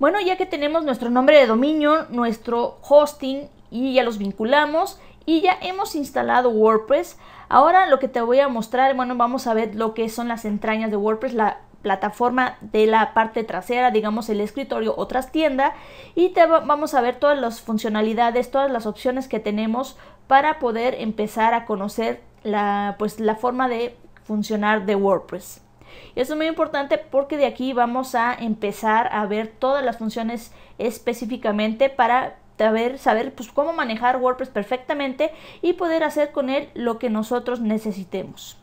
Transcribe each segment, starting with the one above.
Bueno, ya que tenemos nuestro nombre de dominio, nuestro hosting y ya los vinculamos y ya hemos instalado WordPress, ahora lo que te voy a mostrar, bueno, vamos a ver lo que son las entrañas de WordPress, la plataforma de la parte trasera, digamos el escritorio o trastienda y te vamos a ver todas las funcionalidades, todas las opciones que tenemos para poder empezar a conocer pues, la forma de funcionar de WordPress. Y eso es muy importante porque de aquí vamos a empezar a ver todas las funciones específicamente para saber, saber pues, cómo manejar WordPress perfectamente y poder hacer con él lo que nosotros necesitemos.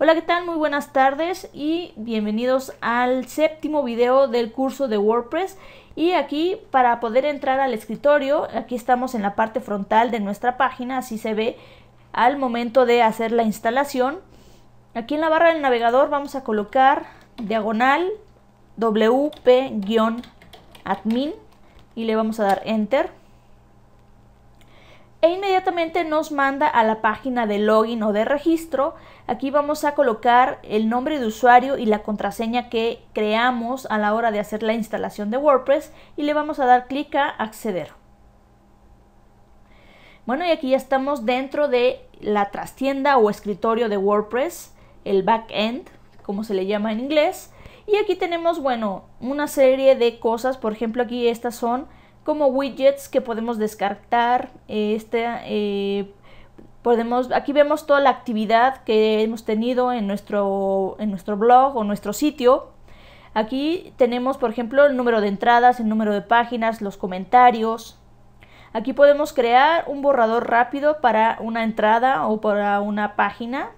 Hola, ¿qué tal? Muy buenas tardes y bienvenidos al séptimo video del curso de WordPress. Y aquí para poder entrar al escritorio, aquí estamos en la parte frontal de nuestra página, así se ve al momento de hacer la instalación. Aquí en la barra del navegador vamos a colocar diagonal wp-admin y le vamos a dar enter. E inmediatamente nos manda a la página de login o de registro. Aquí vamos a colocar el nombre de usuario y la contraseña que creamos a la hora de hacer la instalación de WordPress y le vamos a dar clic a acceder. Bueno, y aquí ya estamos dentro de la trastienda o escritorio de WordPress el back-end, como se le llama en inglés. Y aquí tenemos, bueno, una serie de cosas, por ejemplo aquí estas son como widgets que podemos descartar, este, eh, podemos, aquí vemos toda la actividad que hemos tenido en nuestro, en nuestro blog o nuestro sitio. Aquí tenemos, por ejemplo, el número de entradas, el número de páginas, los comentarios. Aquí podemos crear un borrador rápido para una entrada o para una página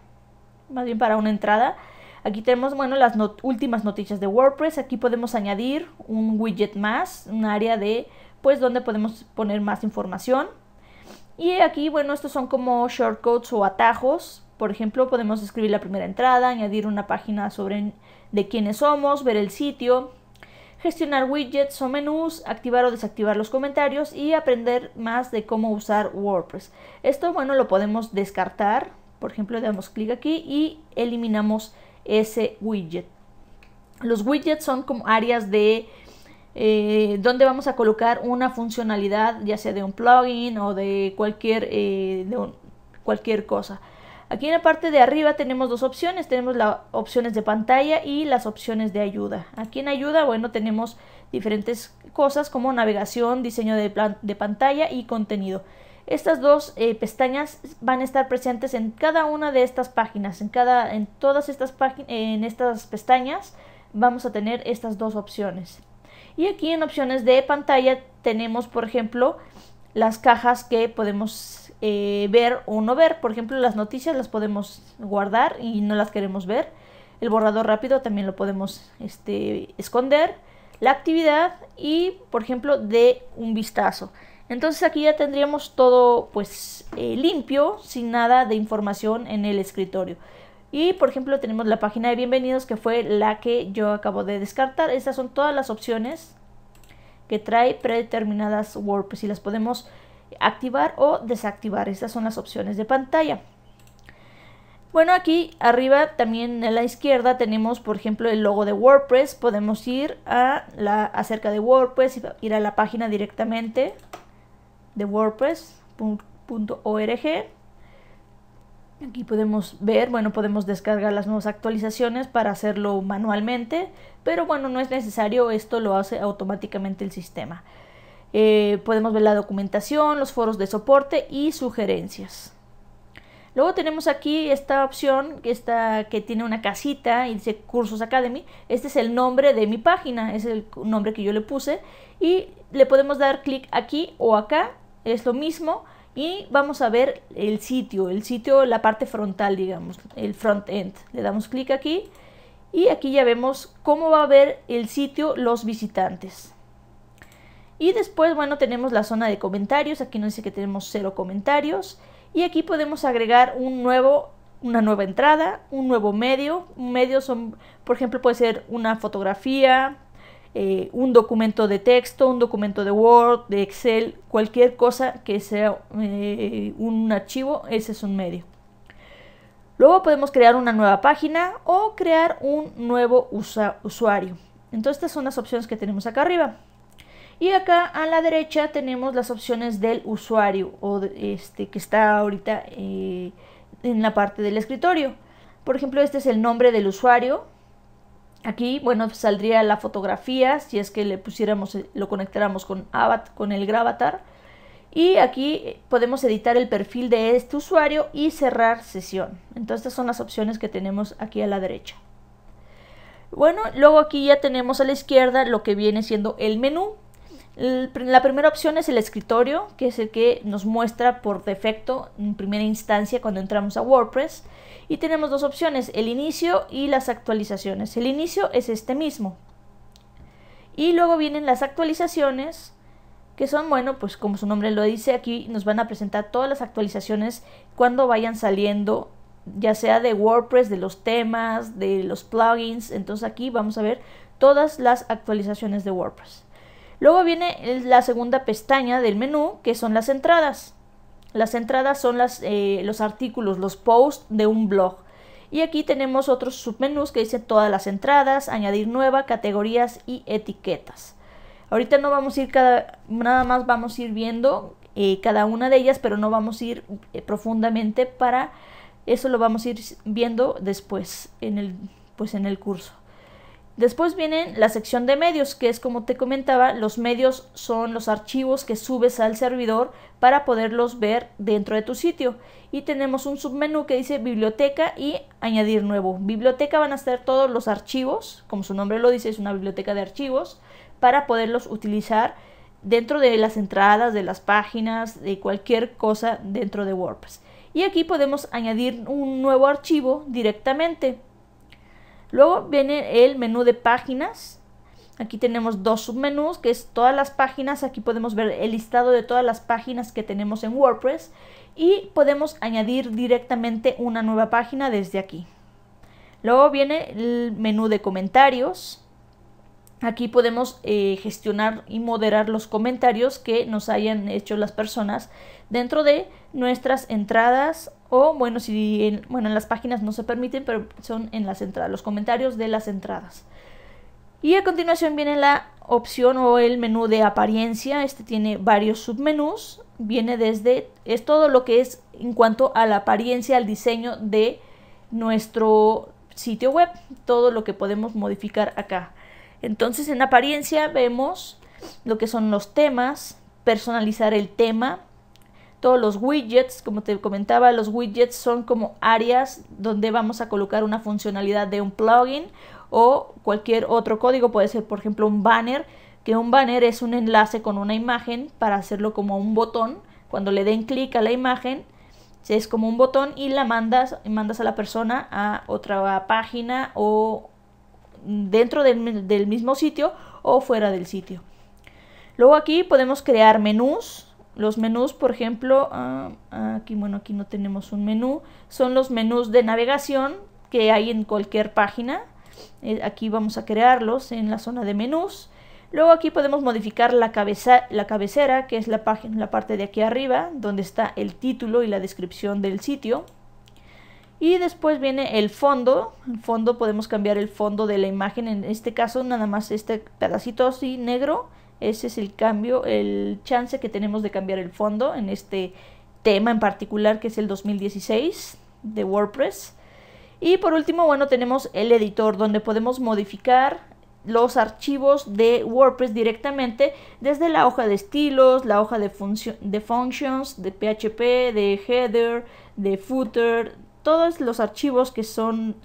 más bien para una entrada. Aquí tenemos, bueno, las últimas noticias de WordPress. Aquí podemos añadir un widget más, un área de, pues, donde podemos poner más información. Y aquí, bueno, estos son como shortcuts o atajos. Por ejemplo, podemos escribir la primera entrada, añadir una página sobre de quiénes somos, ver el sitio, gestionar widgets o menús, activar o desactivar los comentarios y aprender más de cómo usar WordPress. Esto, bueno, lo podemos descartar por ejemplo, le damos clic aquí y eliminamos ese widget. Los widgets son como áreas de eh, donde vamos a colocar una funcionalidad, ya sea de un plugin o de cualquier, eh, cualquier cosa. Aquí en la parte de arriba tenemos dos opciones, tenemos las opciones de pantalla y las opciones de ayuda. Aquí en ayuda, bueno, tenemos diferentes cosas como navegación, diseño de, de pantalla y contenido. Estas dos eh, pestañas van a estar presentes en cada una de estas páginas, en cada, en todas estas páginas, en estas pestañas vamos a tener estas dos opciones. Y aquí en opciones de pantalla tenemos, por ejemplo, las cajas que podemos eh, ver o no ver. Por ejemplo, las noticias las podemos guardar y no las queremos ver. El borrador rápido también lo podemos este, esconder. La actividad y, por ejemplo, de un vistazo. Entonces aquí ya tendríamos todo pues eh, limpio, sin nada de información en el escritorio. Y por ejemplo tenemos la página de bienvenidos que fue la que yo acabo de descartar. Estas son todas las opciones que trae predeterminadas WordPress y las podemos activar o desactivar. Estas son las opciones de pantalla. Bueno, aquí arriba también a la izquierda tenemos, por ejemplo, el logo de WordPress. Podemos ir a la acerca de WordPress, y ir a la página directamente de wordpress.org. Aquí podemos ver, bueno, podemos descargar las nuevas actualizaciones para hacerlo manualmente, pero bueno, no es necesario, esto lo hace automáticamente el sistema. Eh, podemos ver la documentación, los foros de soporte y sugerencias. Luego tenemos aquí esta opción que, está, que tiene una casita y dice Cursos Academy. Este es el nombre de mi página, es el nombre que yo le puse. Y le podemos dar clic aquí o acá es lo mismo y vamos a ver el sitio, el sitio, la parte frontal, digamos, el front end. Le damos clic aquí y aquí ya vemos cómo va a ver el sitio los visitantes. Y después, bueno, tenemos la zona de comentarios, aquí nos dice que tenemos cero comentarios y aquí podemos agregar un nuevo una nueva entrada, un nuevo medio. Un medio son, por ejemplo, puede ser una fotografía, eh, un documento de texto, un documento de Word, de Excel, cualquier cosa que sea eh, un archivo, ese es un medio. Luego podemos crear una nueva página o crear un nuevo usuario. Entonces estas son las opciones que tenemos acá arriba. Y acá a la derecha tenemos las opciones del usuario o este, que está ahorita eh, en la parte del escritorio. Por ejemplo, este es el nombre del usuario, Aquí, bueno, saldría la fotografía si es que le pusiéramos, eh, lo conectáramos con, con el Gravatar. Y aquí eh, podemos editar el perfil de este usuario y cerrar sesión. Entonces, estas son las opciones que tenemos aquí a la derecha. Bueno, luego aquí ya tenemos a la izquierda lo que viene siendo el menú. La primera opción es el escritorio, que es el que nos muestra por defecto en primera instancia cuando entramos a WordPress. Y tenemos dos opciones, el inicio y las actualizaciones. El inicio es este mismo. Y luego vienen las actualizaciones, que son, bueno, pues como su nombre lo dice, aquí nos van a presentar todas las actualizaciones cuando vayan saliendo, ya sea de WordPress, de los temas, de los plugins. Entonces aquí vamos a ver todas las actualizaciones de WordPress. Luego viene la segunda pestaña del menú, que son las entradas. Las entradas son eh, los artículos, los posts de un blog. Y aquí tenemos otros submenús que dicen todas las entradas, añadir nueva, categorías y etiquetas. Ahorita no vamos a ir cada, nada más vamos a ir viendo eh, cada una de ellas, pero no vamos a ir eh, profundamente para eso lo vamos a ir viendo después en el, pues en el curso. Después viene la sección de medios, que es como te comentaba, los medios son los archivos que subes al servidor para poderlos ver dentro de tu sitio. Y tenemos un submenú que dice biblioteca y añadir nuevo. Biblioteca van a ser todos los archivos, como su nombre lo dice, es una biblioteca de archivos, para poderlos utilizar dentro de las entradas, de las páginas, de cualquier cosa dentro de WordPress. Y aquí podemos añadir un nuevo archivo directamente. Luego viene el menú de páginas. Aquí tenemos dos submenús, que es todas las páginas. Aquí podemos ver el listado de todas las páginas que tenemos en WordPress. Y podemos añadir directamente una nueva página desde aquí. Luego viene el menú de comentarios. Aquí podemos eh, gestionar y moderar los comentarios que nos hayan hecho las personas dentro de nuestras entradas o bueno, si en, bueno, en las páginas no se permiten, pero son en las entradas, los comentarios de las entradas. Y a continuación viene la opción o el menú de apariencia. Este tiene varios submenús. Viene desde, es todo lo que es en cuanto a la apariencia, al diseño de nuestro sitio web. Todo lo que podemos modificar acá. Entonces en apariencia vemos lo que son los temas, personalizar el tema, todos los widgets, como te comentaba, los widgets son como áreas donde vamos a colocar una funcionalidad de un plugin o cualquier otro código, puede ser por ejemplo un banner, que un banner es un enlace con una imagen para hacerlo como un botón, cuando le den clic a la imagen es como un botón y la mandas, mandas a la persona a otra página o dentro del, del mismo sitio o fuera del sitio. Luego aquí podemos crear menús, los menús, por ejemplo, ah, ah, aquí, bueno, aquí no tenemos un menú, son los menús de navegación que hay en cualquier página. Eh, aquí vamos a crearlos en la zona de menús. Luego aquí podemos modificar la, cabecera, que es la, página, la parte de aquí arriba, donde está el título y la descripción del sitio. Y después viene el fondo. El fondo podemos cambiar el fondo de la imagen. En este caso nada más este pedacito así negro ese es el cambio, el chance que tenemos de cambiar el fondo en este tema en particular que es el 2016 de WordPress. Y por último, bueno, tenemos el editor donde podemos modificar los archivos de WordPress directamente desde la hoja de estilos, la hoja de, de functions, de PHP, de header, de footer, todos los archivos que son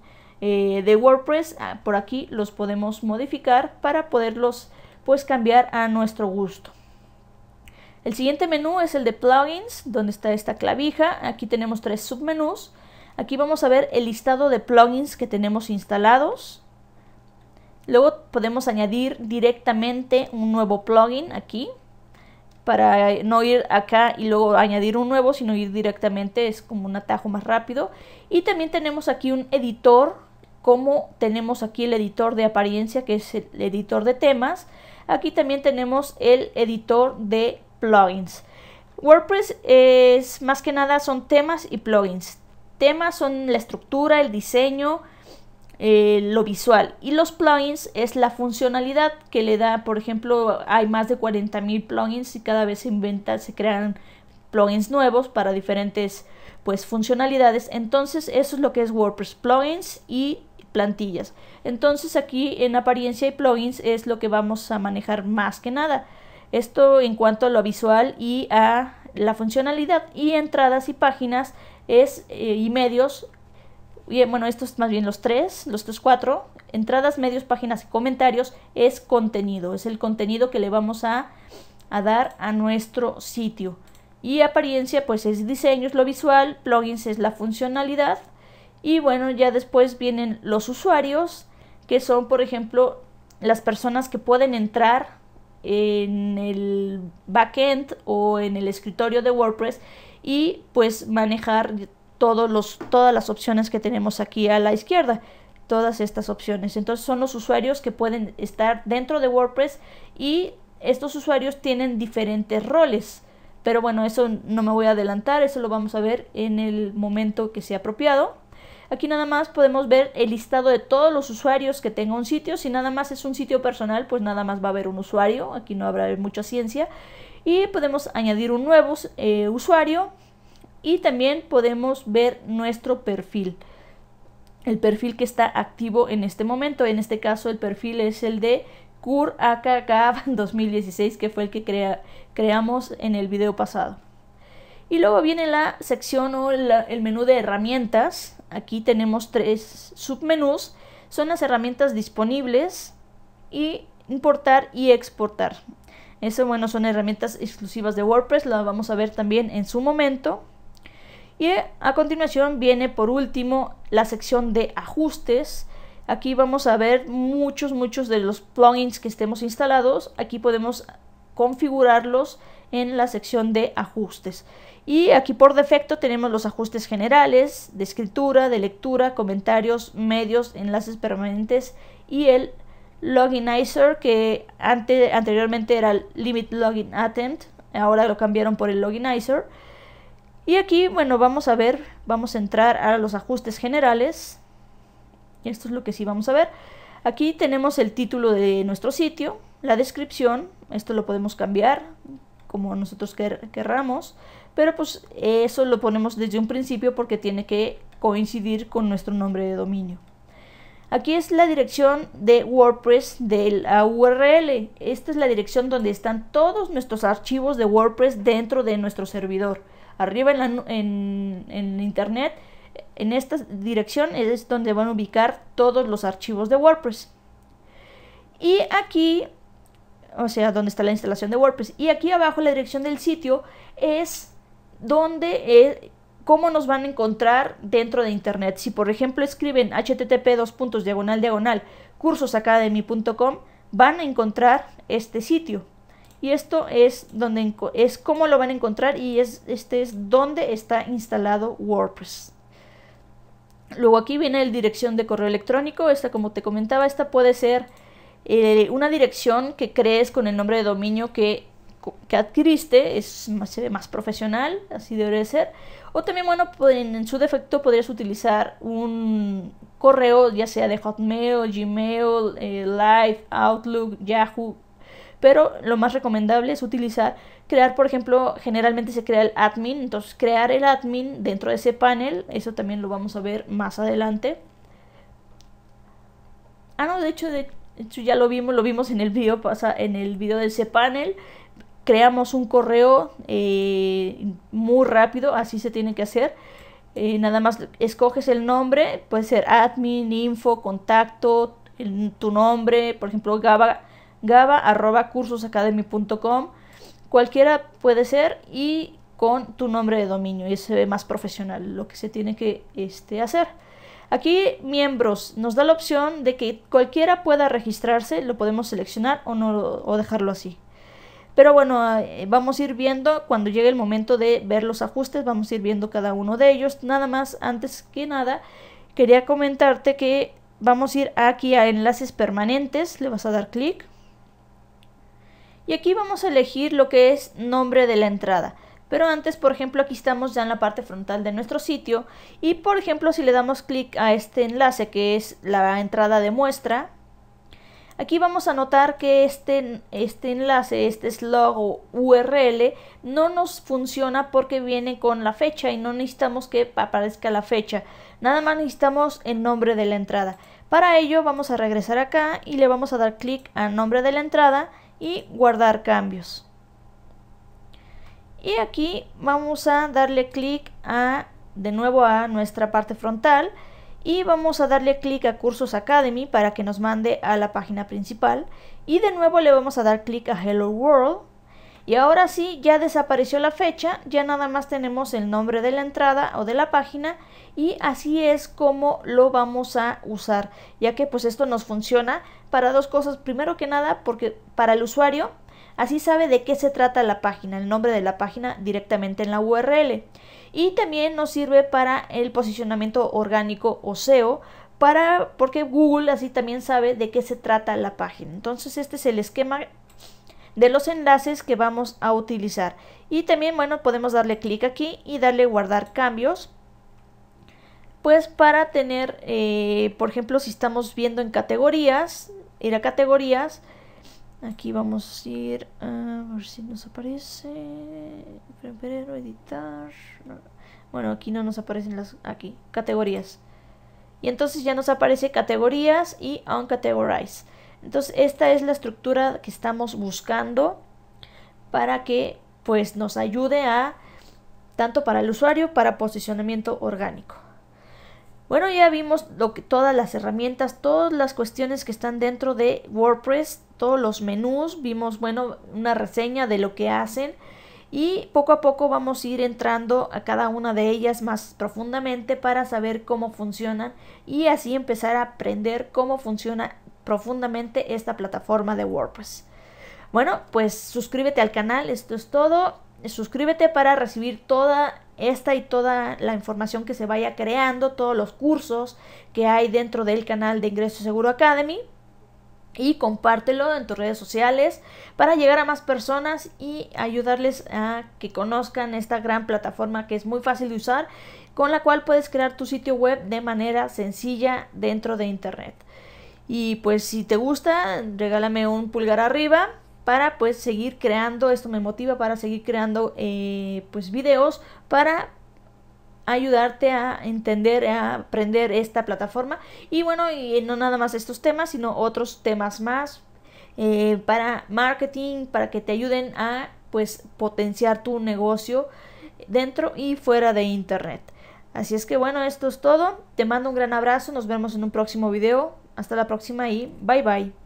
eh, de WordPress, ah, por aquí los podemos modificar para poderlos pues cambiar a nuestro gusto. El siguiente menú es el de plugins, donde está esta clavija. Aquí tenemos tres submenús. Aquí vamos a ver el listado de plugins que tenemos instalados. Luego podemos añadir directamente un nuevo plugin aquí para no ir acá y luego añadir un nuevo, sino ir directamente, es como un atajo más rápido. Y también tenemos aquí un editor, como tenemos aquí el editor de apariencia, que es el editor de temas. Aquí también tenemos el editor de plugins. WordPress es más que nada son temas y plugins. Temas son la estructura, el diseño, eh, lo visual. Y los plugins es la funcionalidad que le da, por ejemplo, hay más de 40.000 plugins y cada vez se inventan, se crean plugins nuevos para diferentes pues funcionalidades. Entonces, eso es lo que es WordPress plugins y plantillas. Entonces aquí en apariencia y plugins es lo que vamos a manejar más que nada. Esto en cuanto a lo visual y a la funcionalidad y entradas y páginas es eh, y medios y, bueno estos más bien los tres los tres cuatro entradas medios páginas y comentarios es contenido es el contenido que le vamos a, dar a nuestro sitio y apariencia pues es diseño es lo visual plugins es la funcionalidad y bueno, ya después vienen los usuarios, que son, por ejemplo, las personas que pueden entrar en el backend o en el escritorio de WordPress y pues manejar todos los, todas las opciones que tenemos aquí a la izquierda todas estas opciones. Entonces son los usuarios que pueden estar dentro de WordPress y estos usuarios tienen diferentes roles. Pero bueno, eso no me voy a adelantar, eso lo vamos a ver en el momento que sea apropiado. Aquí nada más podemos ver el listado de todos los usuarios que tenga un sitio. Si nada más es un sitio personal, pues nada más va a haber un usuario. Aquí no habrá mucha ciencia. Y podemos añadir un nuevo eh, usuario. Y también podemos ver nuestro perfil. El perfil que está activo en este momento. En este caso el perfil es el de Kur AKK 2016, que fue el que creamos en el video pasado. Y luego viene la sección o el menú de herramientas, Aquí tenemos tres submenús. Son las herramientas disponibles y importar y exportar. Eso, bueno, son herramientas exclusivas de WordPress, las vamos a ver también en su momento. Y a continuación viene por último la sección de ajustes. Aquí vamos a ver muchos, muchos de los plugins que estemos instalados. Aquí podemos configurarlos en la sección de ajustes. Y aquí por defecto tenemos los ajustes generales de escritura, de lectura, comentarios, medios, enlaces permanentes y el Loginizer que anteriormente era el Limit Login Attempt, ahora lo cambiaron por el Loginizer. Y aquí, bueno, vamos a ver, vamos a entrar a los ajustes generales. Y esto es lo que sí vamos a ver. Aquí tenemos el título de nuestro sitio, la descripción, esto lo podemos cambiar como nosotros querramos pero pues eso lo ponemos desde un principio porque tiene que coincidir con nuestro nombre de dominio. Aquí es la dirección de WordPress de la URL. Esta es la dirección donde están todos nuestros archivos de WordPress dentro de nuestro servidor. Arriba en, en Internet, en esta dirección es donde van a ubicar todos los archivos de WordPress. Y aquí, o sea, donde está la instalación de WordPress. Y aquí abajo la dirección del sitio es dónde es, eh, cómo nos van a encontrar dentro de internet. Si por ejemplo escriben http dos puntos diagonal diagonal cursosacademy.com van a encontrar este sitio. Y esto es donde es cómo lo van a encontrar y es este es donde está instalado WordPress. Luego aquí viene la dirección de correo electrónico. Esta como te comentaba, esta puede ser eh, una dirección que crees con el nombre de dominio que que adquiriste es, más profesional, así debería ser. O también, bueno, pues, en su defecto podrías utilizar un correo, ya sea de Hotmail, Gmail, eh, Live, Outlook, Yahoo. Pero lo más recomendable es utilizar, crear, por ejemplo, generalmente se crea el admin. Entonces, crear el admin dentro de ese panel, eso también lo vamos a ver más adelante. Ah, no, de hecho, de, ya lo vimos, lo vimos en el video, pasa en el video de ese panel creamos un correo eh, muy rápido, así se tiene que hacer. Eh, nada más escoges el nombre, puede ser admin, info, contacto, tu nombre, por ejemplo, gaba, gaba arroba cursosacademy.com, cualquiera puede ser y con tu nombre de dominio, y se ve más profesional lo que se tiene que este, hacer. Aquí miembros nos da la opción de que cualquiera pueda registrarse, lo podemos seleccionar o, no, o dejarlo así. Pero bueno, ah, eh, vamos a ir viendo cuando llegue el momento de ver los ajustes, vamos a ir viendo cada uno de ellos. Nada más, antes que nada, quería comentarte que vamos a ir aquí a enlaces permanentes, le vas a dar clic. Y aquí vamos a elegir lo que es nombre de la entrada. Pero antes, por ejemplo, aquí estamos ya en la parte frontal de nuestro sitio y, por ejemplo, si le damos clic a este enlace que es la entrada de muestra, Aquí vamos a notar que este, este enlace, este slug URL, no nos funciona porque viene con la fecha y no necesitamos que aparezca la fecha. Nada más necesitamos el nombre de la entrada. Para ello vamos a regresar acá y le vamos a dar clic a nombre de la entrada y guardar cambios. Y aquí vamos a darle clic a de nuevo a nuestra parte frontal y vamos a darle clic a Cursos Academy para que nos mande a la página principal y de nuevo le vamos a dar clic a Hello World y ahora sí ya desapareció la fecha, ya nada más tenemos el nombre de la entrada o de la página y así es como lo vamos a usar ya que pues esto nos funciona para dos cosas, primero que nada porque para el usuario Así sabe de qué se trata la página, el nombre de la página directamente en la URL. Y también nos sirve para el posicionamiento orgánico o SEO, para, porque Google así también sabe de qué se trata la página. Entonces este es el esquema de los enlaces que vamos a utilizar. Y también, bueno, podemos darle clic aquí y darle guardar cambios. Pues para tener, eh, por ejemplo, si estamos viendo en categorías, ir a categorías, Aquí vamos a ir a ver si nos aparece. editar. Bueno, aquí no nos aparecen las. Aquí, categorías. Y entonces ya nos aparece categorías y uncategorize. Entonces, esta es la estructura que estamos buscando para que pues nos ayude a tanto para el usuario para posicionamiento orgánico. Bueno, ya vimos lo que, todas las herramientas, todas las cuestiones que están dentro de WordPress todos los menús, vimos, bueno, una reseña de lo que hacen y poco a poco vamos a ir entrando a cada una de ellas más profundamente para saber cómo funcionan y así empezar a aprender cómo funciona profundamente esta plataforma de WordPress. Bueno, pues suscríbete al canal, esto es todo. Suscríbete para recibir toda esta y toda la información que se vaya creando, todos los cursos que hay dentro del canal de Ingreso Seguro Academy y compártelo en tus redes sociales para llegar a más personas y ayudarles a que conozcan esta gran plataforma que es muy fácil de usar, con la cual puedes crear tu sitio web de manera sencilla dentro de Internet. Y pues si te gusta, regálame un pulgar arriba para pues seguir creando, esto me motiva para seguir creando eh, pues videos para ayudarte a entender, a aprender esta plataforma. Y bueno, y no nada más estos temas, sino otros temas más eh, para marketing, para que te ayuden a pues potenciar tu negocio dentro y fuera de internet. Así es que bueno, esto es todo. Te mando un gran abrazo. Nos vemos en un próximo video. Hasta la próxima y bye bye.